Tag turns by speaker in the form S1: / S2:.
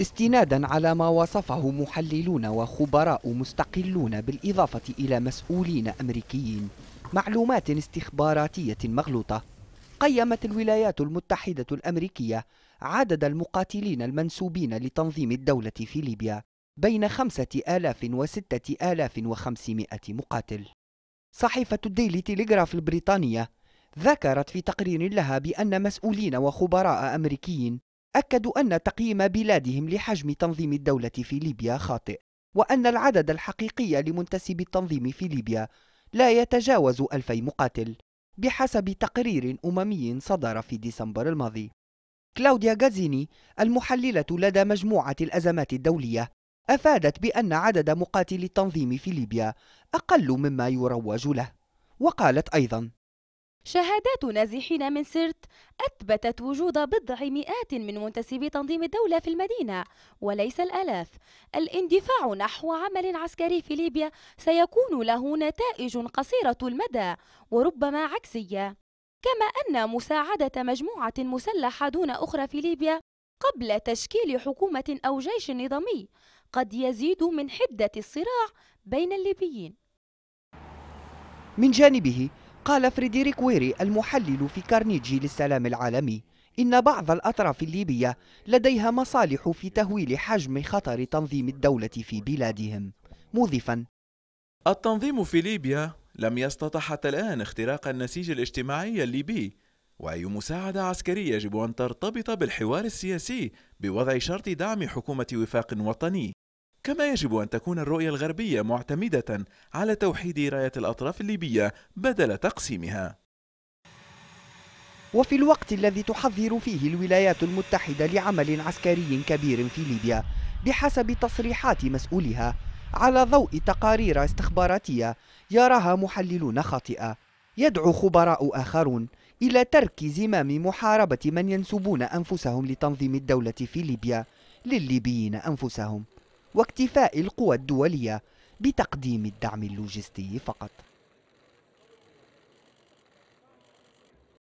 S1: استنادا على ما وصفه محللون وخبراء مستقلون بالإضافة إلى مسؤولين أمريكيين معلومات استخباراتية مغلوطة قيمت الولايات المتحدة الأمريكية عدد المقاتلين المنسوبين لتنظيم الدولة في ليبيا بين خمسة آلاف وستة آلاف وخمسمائة مقاتل صحيفة الديلي تيليغراف البريطانية ذكرت في تقرير لها بأن مسؤولين وخبراء أمريكيين أكدوا أن تقييم بلادهم لحجم تنظيم الدولة في ليبيا خاطئ وأن العدد الحقيقي لمنتسبي التنظيم في ليبيا لا يتجاوز ألفي مقاتل بحسب تقرير أممي صدر في ديسمبر الماضي كلاوديا غازيني المحللة لدى مجموعة الأزمات الدولية أفادت بأن عدد مقاتلي التنظيم في ليبيا أقل مما يروج له وقالت أيضا
S2: شهادات نازحين من سرت أثبتت وجود بضع مئات من منتسبي تنظيم الدولة في المدينة وليس الآلاف الاندفاع نحو عمل عسكري في ليبيا سيكون له نتائج قصيرة المدى وربما عكسية كما أن مساعدة مجموعة مسلحة دون أخرى في ليبيا قبل تشكيل حكومة أو جيش نظامي قد يزيد من حدة الصراع بين الليبيين
S1: من جانبه قال فريدريك ويري المحلل في كارنيجي للسلام العالمي إن بعض الأطراف الليبية لديها مصالح في تهويل حجم خطر تنظيم الدولة في بلادهم
S3: مضيفا التنظيم في ليبيا لم يستطع حتى الآن اختراق النسيج الاجتماعي الليبي وأي مساعدة عسكرية يجب أن ترتبط بالحوار السياسي بوضع شرط دعم حكومة وفاق وطني كما يجب أن تكون الرؤية الغربية معتمدة على توحيد راية الأطراف الليبية بدل تقسيمها
S1: وفي الوقت الذي تحذر فيه الولايات المتحدة لعمل عسكري كبير في ليبيا بحسب تصريحات مسؤولها على ضوء تقارير استخباراتية يراها محللون خاطئة يدعو خبراء آخرون إلى ترك زمام محاربة من ينسبون أنفسهم لتنظيم الدولة في ليبيا للليبيين أنفسهم واكتفاء القوى الدولية بتقديم الدعم اللوجستي فقط